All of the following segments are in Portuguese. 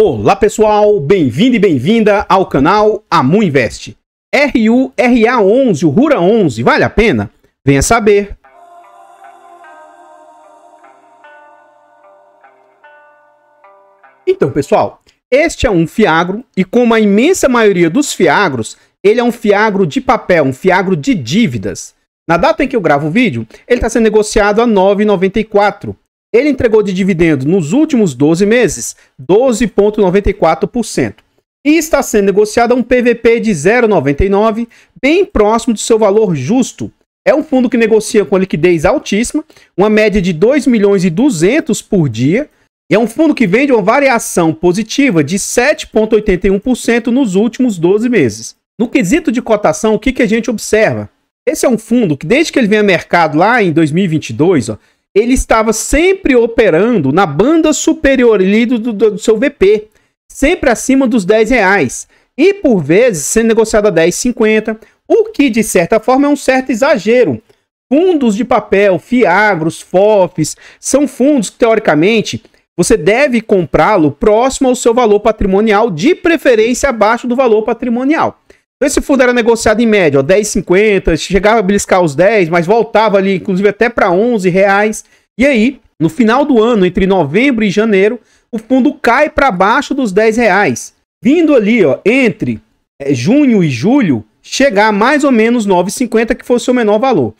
Olá pessoal, bem-vindo e bem-vinda ao canal Amu Invest. RU RA11, o Rura 11, vale a pena? Venha saber. Então, pessoal, este é um fiagro e como a imensa maioria dos fiagros, ele é um fiagro de papel, um fiagro de dívidas. Na data em que eu gravo o vídeo, ele está sendo negociado a 9,94 ele entregou de dividendo nos últimos 12 meses 12,94%. E está sendo negociado a um PVP de 0,99, bem próximo do seu valor justo. É um fundo que negocia com liquidez altíssima, uma média de 2 milhões e 200 por dia, e é um fundo que vende uma variação positiva de 7,81% nos últimos 12 meses. No quesito de cotação, o que, que a gente observa? Esse é um fundo que, desde que ele vem ao mercado lá em 2022, ó, ele estava sempre operando na banda superior do, do, do seu VP, sempre acima dos 10 reais, e por vezes sendo negociado a 10,50, o que de certa forma é um certo exagero. Fundos de papel, fiagros, FOFs, são fundos que teoricamente você deve comprá-lo próximo ao seu valor patrimonial, de preferência abaixo do valor patrimonial. Então, esse fundo era negociado em média, ó, 10,50, chegava a beliscar os 10, mas voltava ali, inclusive até para 11 reais. E aí, no final do ano, entre novembro e janeiro, o fundo cai para baixo dos 10 reais. Vindo ali, ó, entre é, junho e julho, chegar a mais ou menos 9,50, que foi o seu menor valor.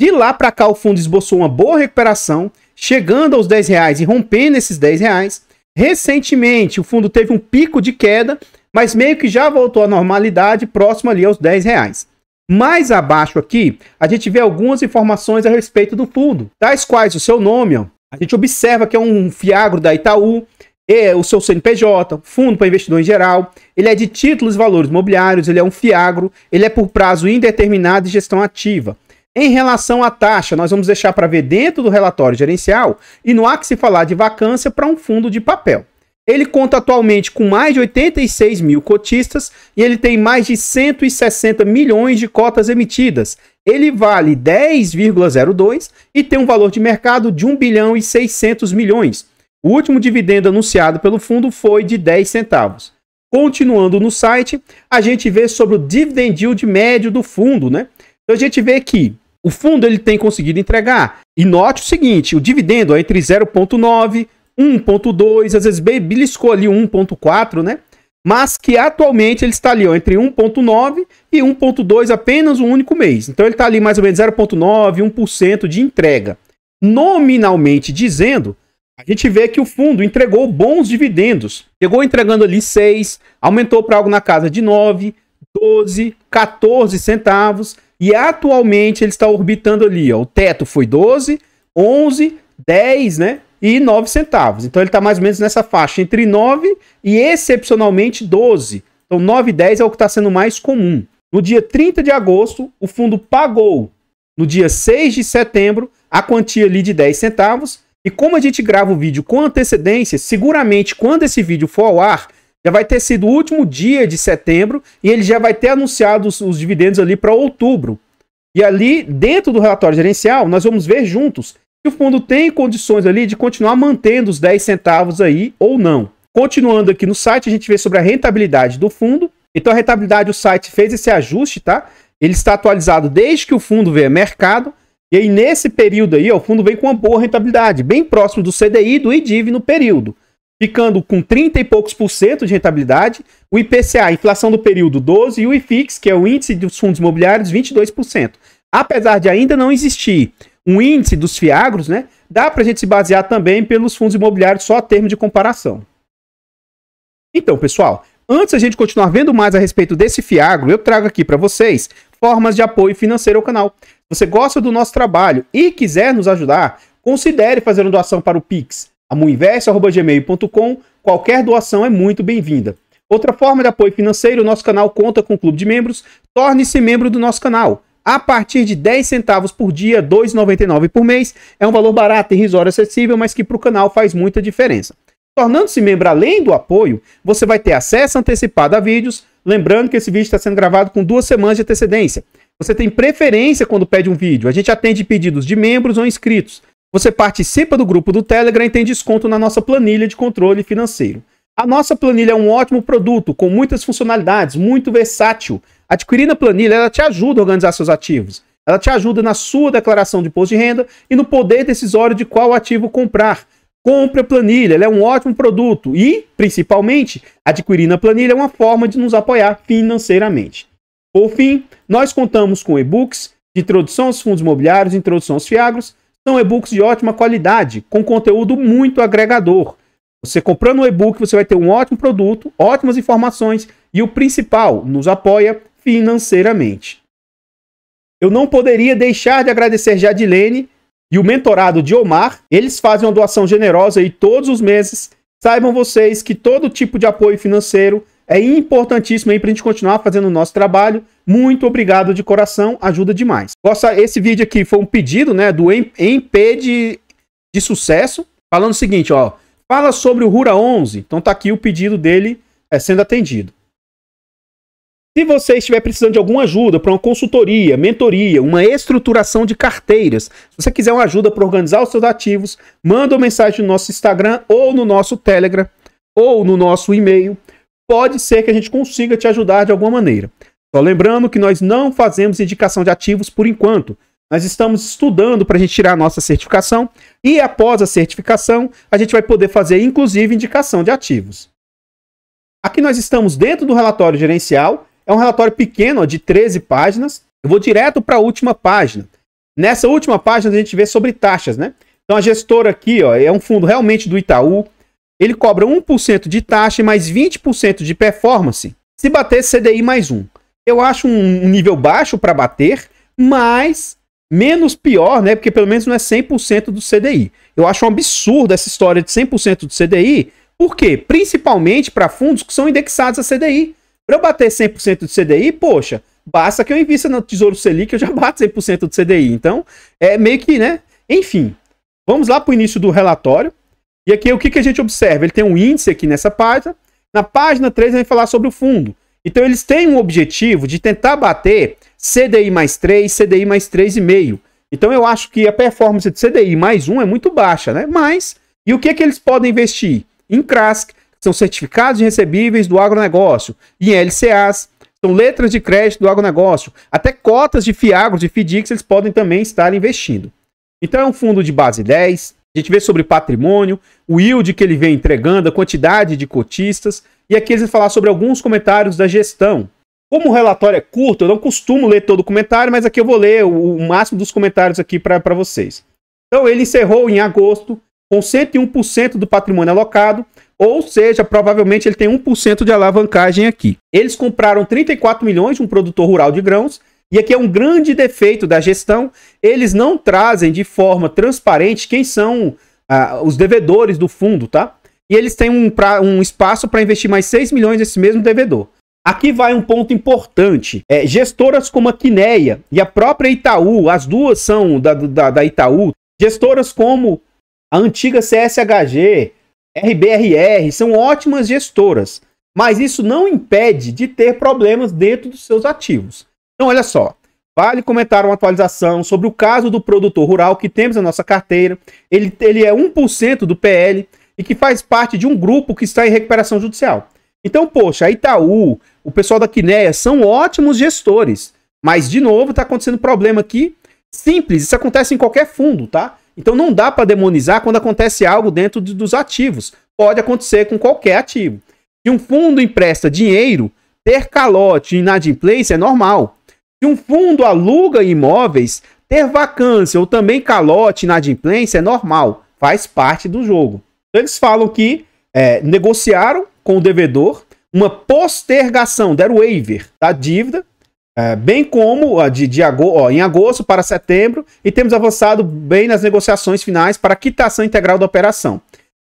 De lá para cá, o fundo esboçou uma boa recuperação, chegando aos 10 reais e rompendo esses 10 reais. Recentemente, o fundo teve um pico de queda mas meio que já voltou à normalidade, próximo ali aos 10 reais. Mais abaixo aqui, a gente vê algumas informações a respeito do fundo, tais quais o seu nome, ó. a gente observa que é um fiagro da Itaú, é o seu CNPJ, fundo para investidor em geral, ele é de títulos e valores mobiliários, ele é um fiagro, ele é por prazo indeterminado e gestão ativa. Em relação à taxa, nós vamos deixar para ver dentro do relatório gerencial e não há que se falar de vacância para um fundo de papel. Ele conta atualmente com mais de 86 mil cotistas e ele tem mais de 160 milhões de cotas emitidas. Ele vale 10,02 e tem um valor de mercado de 1 bilhão e 600 milhões. O último dividendo anunciado pelo fundo foi de 10 centavos. Continuando no site, a gente vê sobre o dividend yield médio do fundo, né? Então a gente vê que o fundo ele tem conseguido entregar. E note o seguinte, o dividendo é entre 0,9 1.2, às vezes beliscou ali 1.4, né? Mas que atualmente ele está ali ó, entre 1.9 e 1.2 apenas um único mês. Então ele está ali mais ou menos 0.9, 1% de entrega. Nominalmente dizendo, a gente vê que o fundo entregou bons dividendos. Chegou entregando ali 6, aumentou para algo na casa de 9, 12, 14 centavos. E atualmente ele está orbitando ali. Ó. O teto foi 12, 11, 10, né? e 9 centavos. Então ele está mais ou menos nessa faixa, entre 9 e excepcionalmente 12. Então 9,10 é o que está sendo mais comum. No dia 30 de agosto, o fundo pagou. No dia 6 de setembro, a quantia ali de 10 centavos. E como a gente grava o vídeo com antecedência, seguramente quando esse vídeo for ao ar, já vai ter sido o último dia de setembro e ele já vai ter anunciado os, os dividendos ali para outubro. E ali, dentro do relatório gerencial, nós vamos ver juntos o fundo tem condições ali de continuar mantendo os 10 centavos aí ou não. Continuando aqui no site, a gente vê sobre a rentabilidade do fundo. Então a rentabilidade, o site fez esse ajuste, tá? Ele está atualizado desde que o fundo veio a mercado. E aí nesse período aí, ó, o fundo vem com uma boa rentabilidade, bem próximo do CDI e do IDIV no período. Ficando com 30 e poucos por cento de rentabilidade, o IPCA, inflação do período 12, e o IFIX, que é o índice dos fundos imobiliários, 22%. Apesar de ainda não existir um índice dos fiagros, né? Dá para a gente se basear também pelos fundos imobiliários só a termo de comparação. Então, pessoal, antes a gente continuar vendo mais a respeito desse fiagro, eu trago aqui para vocês formas de apoio financeiro ao canal. Se você gosta do nosso trabalho e quiser nos ajudar, considere fazer uma doação para o Pix, amuinvest.gmail.com. Qualquer doação é muito bem-vinda. Outra forma de apoio financeiro, nosso canal conta com o um clube de membros. Torne-se membro do nosso canal a partir de 10 centavos por dia, 2,99 por mês. É um valor barato, irrisório, acessível, mas que para o canal faz muita diferença. Tornando-se membro além do apoio, você vai ter acesso antecipado a vídeos, lembrando que esse vídeo está sendo gravado com duas semanas de antecedência. Você tem preferência quando pede um vídeo, a gente atende pedidos de membros ou inscritos. Você participa do grupo do Telegram e tem desconto na nossa planilha de controle financeiro. A nossa planilha é um ótimo produto, com muitas funcionalidades, muito versátil. Adquirindo a planilha, ela te ajuda a organizar seus ativos. Ela te ajuda na sua declaração de imposto de renda e no poder decisório de qual ativo comprar. Compre a planilha, ela é um ótimo produto e, principalmente, adquirindo a planilha é uma forma de nos apoiar financeiramente. Por fim, nós contamos com e-books de introdução aos fundos imobiliários, introdução aos fiagros. São e-books de ótima qualidade, com conteúdo muito agregador. Você comprando o um e-book, você vai ter um ótimo produto, ótimas informações e o principal, nos apoia financeiramente. Eu não poderia deixar de agradecer Jadilene e o mentorado de Omar. Eles fazem uma doação generosa aí todos os meses. Saibam vocês que todo tipo de apoio financeiro é importantíssimo aí para a gente continuar fazendo o nosso trabalho. Muito obrigado de coração, ajuda demais. Nossa, esse vídeo aqui foi um pedido, né, do MP de, de sucesso, falando o seguinte, ó, fala sobre o Rura 11. Então tá aqui o pedido dele é, sendo atendido. Se você estiver precisando de alguma ajuda para uma consultoria, mentoria, uma estruturação de carteiras, se você quiser uma ajuda para organizar os seus ativos, manda uma mensagem no nosso Instagram ou no nosso Telegram ou no nosso e-mail. Pode ser que a gente consiga te ajudar de alguma maneira. Só lembrando que nós não fazemos indicação de ativos por enquanto. Nós estamos estudando para a gente tirar a nossa certificação e após a certificação a gente vai poder fazer inclusive indicação de ativos. Aqui nós estamos dentro do relatório gerencial é um relatório pequeno, ó, de 13 páginas. Eu vou direto para a última página. Nessa última página a gente vê sobre taxas, né? Então a gestora aqui ó, é um fundo realmente do Itaú. Ele cobra 1% de taxa e mais 20% de performance se bater CDI mais 1. Eu acho um nível baixo para bater, mas menos pior, né? Porque pelo menos não é 100% do CDI. Eu acho um absurdo essa história de 100% do CDI. Por quê? Principalmente para fundos que são indexados a CDI. Para eu bater 100% do CDI, poxa, basta que eu invista no Tesouro Selic, eu já bato 100% do CDI. Então, é meio que, né? Enfim, vamos lá para o início do relatório. E aqui o que, que a gente observa? Ele tem um índice aqui nessa página. Na página 3 vai falar sobre o fundo. Então eles têm um objetivo de tentar bater CDI mais 3, CDI mais 3,5. Então eu acho que a performance de CDI mais 1 é muito baixa, né? Mas, e o que, que eles podem investir? Em CRASC, são certificados de recebíveis do agronegócio, em LCAs, são letras de crédito do agronegócio, até cotas de Fiagros e FDICs eles podem também estar investindo. Então é um fundo de base 10, a gente vê sobre patrimônio, o yield que ele vem entregando, a quantidade de cotistas, e aqui eles vão falar sobre alguns comentários da gestão. Como o relatório é curto, eu não costumo ler todo o comentário, mas aqui eu vou ler o, o máximo dos comentários aqui para vocês. Então, ele encerrou em agosto com 101% do patrimônio alocado ou seja, provavelmente ele tem 1% de alavancagem aqui. Eles compraram 34 milhões de um produtor rural de grãos e aqui é um grande defeito da gestão. Eles não trazem de forma transparente quem são ah, os devedores do fundo, tá? E eles têm um, pra, um espaço para investir mais 6 milhões nesse mesmo devedor. Aqui vai um ponto importante. É, gestoras como a Quineia e a própria Itaú, as duas são da, da, da Itaú, gestoras como a antiga CSHG, RBRR, são ótimas gestoras, mas isso não impede de ter problemas dentro dos seus ativos. Então, olha só. Vale comentar uma atualização sobre o caso do produtor rural que temos na nossa carteira. Ele, ele é 1% do PL e que faz parte de um grupo que está em recuperação judicial. Então, poxa, a Itaú, o pessoal da Quinéia são ótimos gestores. Mas, de novo, está acontecendo problema aqui simples. Isso acontece em qualquer fundo, tá? Então não dá para demonizar quando acontece algo dentro de, dos ativos. Pode acontecer com qualquer ativo. Se um fundo empresta dinheiro, ter calote e inadimplência é normal. Se um fundo aluga imóveis, ter vacância ou também calote e inadimplência é normal. Faz parte do jogo. Então, eles falam que é, negociaram com o devedor uma postergação, deram waiver da dívida, é, bem como de, de agosto, ó, em agosto para setembro, e temos avançado bem nas negociações finais para quitação integral da operação.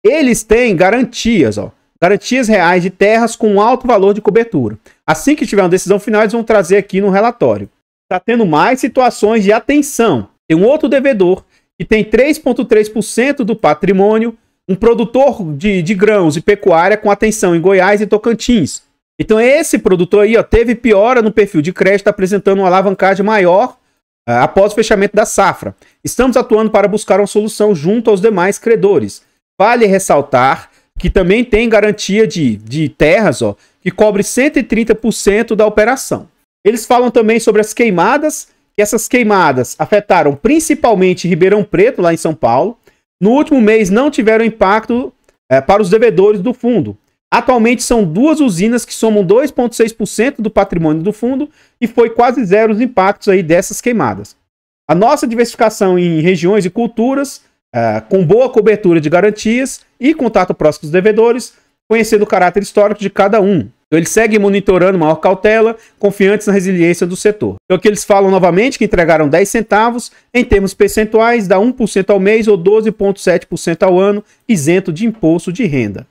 Eles têm garantias, ó, garantias reais de terras com alto valor de cobertura. Assim que tiver uma decisão final, eles vão trazer aqui no relatório. Está tendo mais situações de atenção. Tem um outro devedor que tem 3,3% do patrimônio, um produtor de, de grãos e pecuária com atenção em Goiás e Tocantins então esse produtor aí ó, teve piora no perfil de crédito, apresentando uma alavancagem maior eh, após o fechamento da safra. Estamos atuando para buscar uma solução junto aos demais credores. Vale ressaltar que também tem garantia de, de terras ó, que cobre 130% da operação. Eles falam também sobre as queimadas, que essas queimadas afetaram principalmente Ribeirão Preto, lá em São Paulo. No último mês não tiveram impacto é, para os devedores do fundo, Atualmente são duas usinas que somam 2,6% do patrimônio do fundo e foi quase zero os impactos aí dessas queimadas. A nossa diversificação em regiões e culturas, uh, com boa cobertura de garantias e contato próximo dos devedores, conhecendo o caráter histórico de cada um. Então, eles seguem monitorando maior cautela, confiantes na resiliência do setor. Então aqui eles falam novamente que entregaram 10 centavos, em termos percentuais, dá 1% ao mês ou 12,7% ao ano, isento de imposto de renda.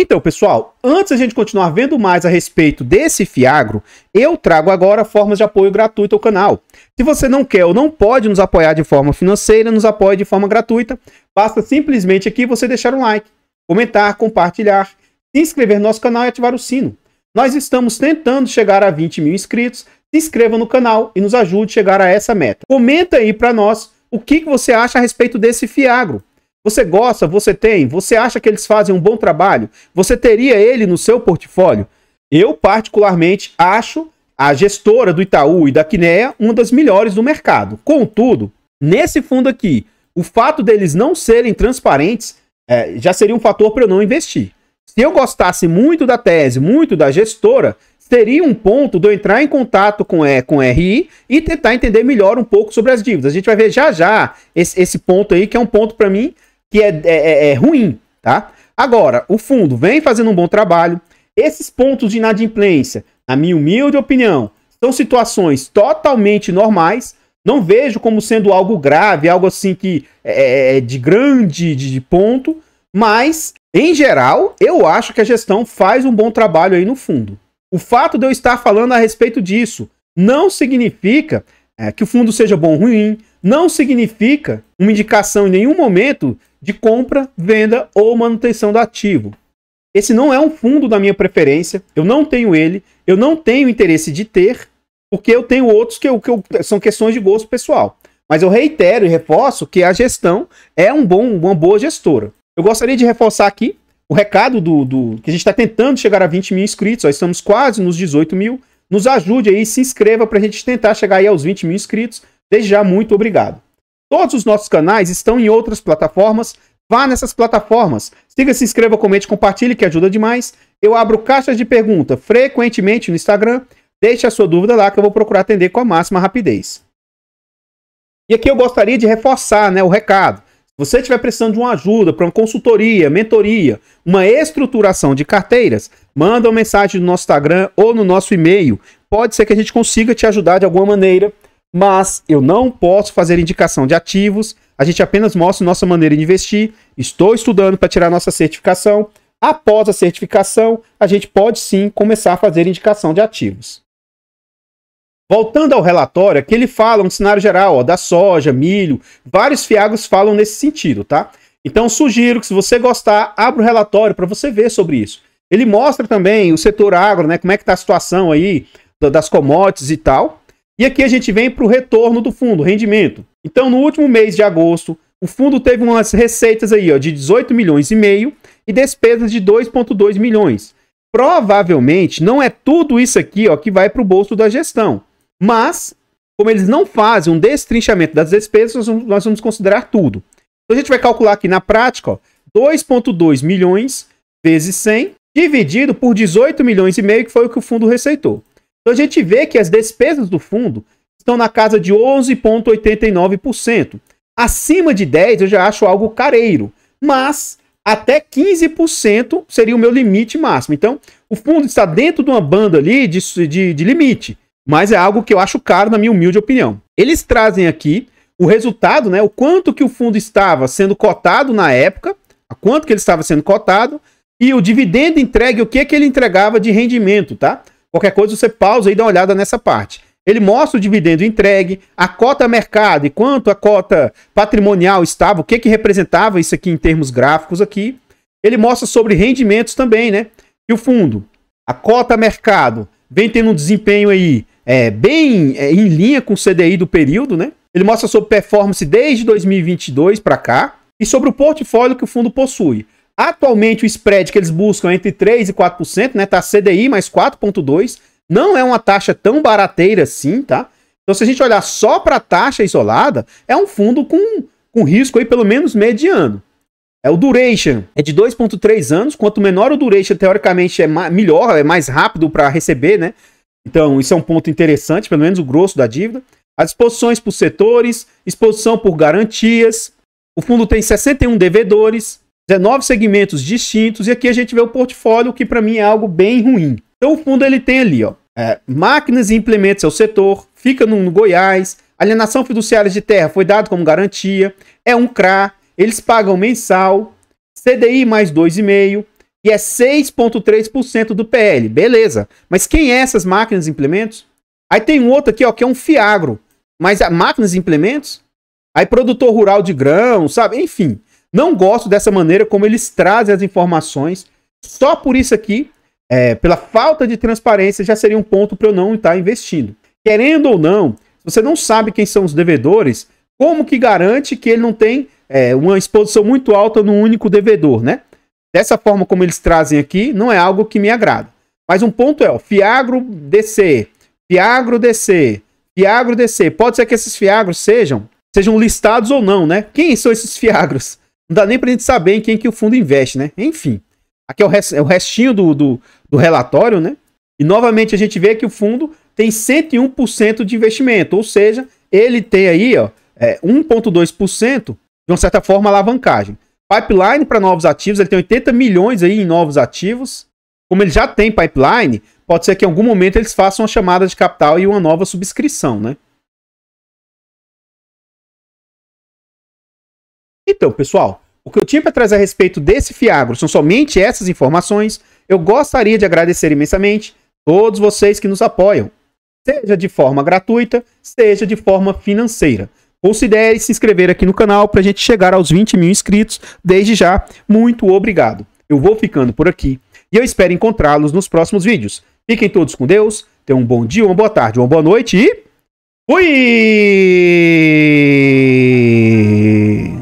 Então, pessoal, antes a gente continuar vendo mais a respeito desse Fiagro, eu trago agora formas de apoio gratuito ao canal. Se você não quer ou não pode nos apoiar de forma financeira, nos apoie de forma gratuita. Basta simplesmente aqui você deixar um like, comentar, compartilhar, se inscrever no nosso canal e ativar o sino. Nós estamos tentando chegar a 20 mil inscritos. Se inscreva no canal e nos ajude a chegar a essa meta. Comenta aí para nós o que, que você acha a respeito desse Fiagro. Você gosta, você tem, você acha que eles fazem um bom trabalho, você teria ele no seu portfólio? Eu, particularmente, acho a gestora do Itaú e da Quinea uma das melhores do mercado. Contudo, nesse fundo aqui, o fato deles não serem transparentes é, já seria um fator para eu não investir. Se eu gostasse muito da tese, muito da gestora, seria um ponto de eu entrar em contato com, é, com RI e tentar entender melhor um pouco sobre as dívidas. A gente vai ver já já esse, esse ponto aí, que é um ponto para mim que é, é, é, é ruim, tá? Agora, o fundo vem fazendo um bom trabalho. Esses pontos de inadimplência, na minha humilde opinião, são situações totalmente normais. Não vejo como sendo algo grave, algo assim que é, é, é de grande de, de ponto, mas em geral, eu acho que a gestão faz um bom trabalho aí no fundo. O fato de eu estar falando a respeito disso não significa é, que o fundo seja bom ou ruim, não significa uma indicação em nenhum momento de compra, venda ou manutenção do ativo. Esse não é um fundo da minha preferência, eu não tenho ele, eu não tenho interesse de ter, porque eu tenho outros que, eu, que eu, são questões de gosto pessoal. Mas eu reitero e reforço que a gestão é um bom, uma boa gestora. Eu gostaria de reforçar aqui o recado do, do que a gente está tentando chegar a 20 mil inscritos, ó, estamos quase nos 18 mil. Nos ajude aí, se inscreva para a gente tentar chegar aí aos 20 mil inscritos. Desde já, muito obrigado. Todos os nossos canais estão em outras plataformas. Vá nessas plataformas. Siga, se inscreva, comente, compartilhe, que ajuda demais. Eu abro caixas de pergunta frequentemente no Instagram. Deixe a sua dúvida lá que eu vou procurar atender com a máxima rapidez. E aqui eu gostaria de reforçar né, o recado. Se você estiver precisando de uma ajuda para uma consultoria, mentoria, uma estruturação de carteiras, manda uma mensagem no nosso Instagram ou no nosso e-mail. Pode ser que a gente consiga te ajudar de alguma maneira mas eu não posso fazer indicação de ativos. A gente apenas mostra nossa maneira de investir. Estou estudando para tirar nossa certificação. Após a certificação, a gente pode sim começar a fazer indicação de ativos. Voltando ao relatório, aqui ele fala um cenário geral ó, da soja, milho, vários fiagos falam nesse sentido, tá? Então sugiro que se você gostar, abra o relatório para você ver sobre isso. Ele mostra também o setor agro, né? Como é que está a situação aí das commodities e tal. E aqui a gente vem para o retorno do fundo, rendimento. Então, no último mês de agosto, o fundo teve umas receitas aí, ó, de 18 milhões e meio e despesas de 2,2 milhões. Provavelmente não é tudo isso aqui ó, que vai para o bolso da gestão. Mas, como eles não fazem um destrinchamento das despesas, nós vamos considerar tudo. Então a gente vai calcular aqui na prática 2,2 milhões vezes 100, dividido por 18 milhões e meio, que foi o que o fundo receitou. Então a gente vê que as despesas do fundo estão na casa de 11,89%. Acima de 10% eu já acho algo careiro, mas até 15% seria o meu limite máximo. Então o fundo está dentro de uma banda ali de, de, de limite, mas é algo que eu acho caro, na minha humilde opinião. Eles trazem aqui o resultado, né, o quanto que o fundo estava sendo cotado na época, a quanto que ele estava sendo cotado, e o dividendo entregue, o que, que ele entregava de rendimento, tá? Qualquer coisa você pausa e dá uma olhada nessa parte. Ele mostra o dividendo entregue, a cota mercado e quanto a cota patrimonial estava, o que, que representava isso aqui em termos gráficos aqui. Ele mostra sobre rendimentos também, né? E o fundo, a cota mercado vem tendo um desempenho aí é, bem é, em linha com o CDI do período, né? Ele mostra sobre performance desde 2022 para cá e sobre o portfólio que o fundo possui. Atualmente o spread que eles buscam é entre 3% e 4%, né? Tá CDI mais 4,2%. Não é uma taxa tão barateira assim, tá? Então, se a gente olhar só para a taxa isolada, é um fundo com, com risco aí pelo menos mediano. É o duration, é de 2,3 anos. Quanto menor o duration, teoricamente, é melhor, é mais rápido para receber, né? Então, isso é um ponto interessante, pelo menos o grosso da dívida. As exposições por setores, exposição por garantias. O fundo tem 61 devedores, 19 segmentos distintos e aqui a gente vê o portfólio que para mim é algo bem ruim. Então o fundo ele tem ali, ó, é, máquinas e implementos é o setor, fica no, no Goiás, alienação fiduciária de terra foi dado como garantia, é um CRA, eles pagam mensal, CDI mais 2,5% e é 6,3% do PL, beleza. Mas quem é essas máquinas e implementos? Aí tem um outro aqui, ó, que é um fiagro, mas a é máquinas e implementos? Aí produtor rural de grão, sabe? Enfim, não gosto dessa maneira como eles trazem as informações. Só por isso aqui, é, pela falta de transparência, já seria um ponto para eu não estar investindo. Querendo ou não, se você não sabe quem são os devedores, como que garante que ele não tem é, uma exposição muito alta no único devedor, né? Dessa forma como eles trazem aqui, não é algo que me agrada. Mas um ponto é, o Fiagro DC, Fiagro DC, Fiagro DC. Pode ser que esses Fiagros sejam, sejam listados ou não, né? Quem são esses Fiagros? Não dá nem pra gente saber em quem que o fundo investe, né? Enfim. Aqui é o, rest, é o restinho do, do, do relatório, né? E novamente a gente vê que o fundo tem 101% de investimento, ou seja, ele tem aí ó, é, 1,2% de uma certa forma alavancagem. Pipeline para novos ativos, ele tem 80 milhões aí em novos ativos. Como ele já tem pipeline, pode ser que em algum momento eles façam uma chamada de capital e uma nova subscrição, né? Então, pessoal, o que eu tinha para trazer a respeito desse fiagro são somente essas informações. Eu gostaria de agradecer imensamente todos vocês que nos apoiam, seja de forma gratuita, seja de forma financeira. Considere se inscrever aqui no canal para a gente chegar aos 20 mil inscritos. Desde já, muito obrigado. Eu vou ficando por aqui e eu espero encontrá-los nos próximos vídeos. Fiquem todos com Deus, tenham um bom dia, uma boa tarde, uma boa noite e fui!